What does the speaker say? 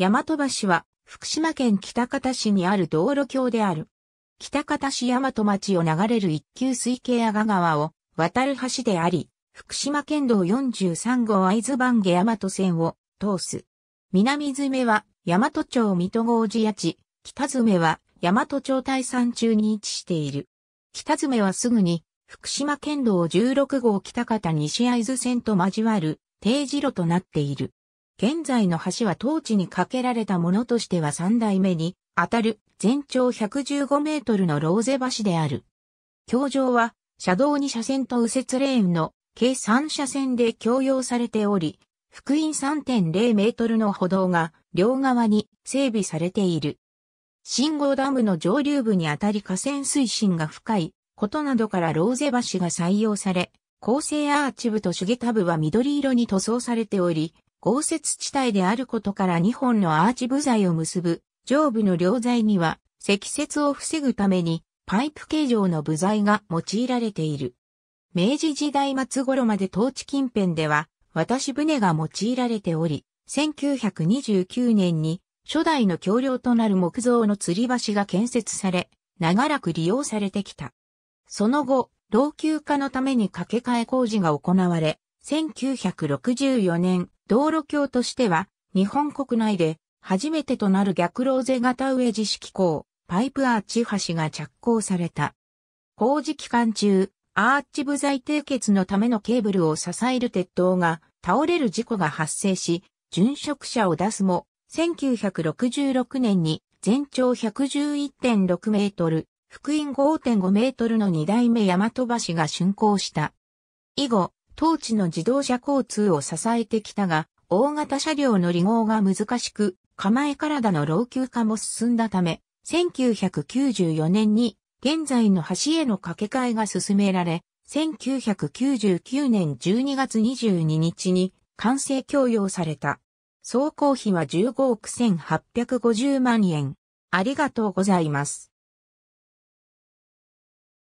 大和橋は、福島県北方市にある道路橋である。北方市大和町を流れる一級水系阿賀川を渡る橋であり、福島県道43号藍津番下大和線を通す。南詰は大和町水戸郷寺谷地、北詰は大和町大山中に位置している。北詰はすぐに福島県道16号北方西藍津線と交わる定時路となっている。現在の橋は当地に架けられたものとしては三代目に当たる全長115メートルのローゼ橋である。橋上は車道2車線と右折レーンの計3車線で共用されており、福音3.0メートルの歩道が両側に整備されている。信号ダムの上流部にあたり河川水深が深いことなどからローゼ橋が採用され、構成アーチ部と主ゲタ部は緑色に塗装されており、豪雪地帯であることから2本のアーチ部材を結ぶ上部の両材には積雪を防ぐためにパイプ形状の部材が用いられている。明治時代末頃まで当地近辺では渡し船が用いられており、1929年に初代の橋梁となる木造の吊り橋が建設され、長らく利用されてきた。その後、老朽化のために掛け替え工事が行われ、1964年、道路橋としては、日本国内で、初めてとなる逆ローゼ型上地式港、パイプアーチ橋が着工された。工事期間中、アーチ部材締結のためのケーブルを支える鉄塔が倒れる事故が発生し、殉職者を出すも、1966年に全長111.6メートル、福音5.5メートルの2代目大和橋が竣工した。以後、当地の自動車交通を支えてきたが、大型車両の離合が難しく、構え体の老朽化も進んだため、1994年に現在の橋への架け替えが進められ、1999年12月22日に完成供用された。総工費は15億1850万円。ありがとうございます。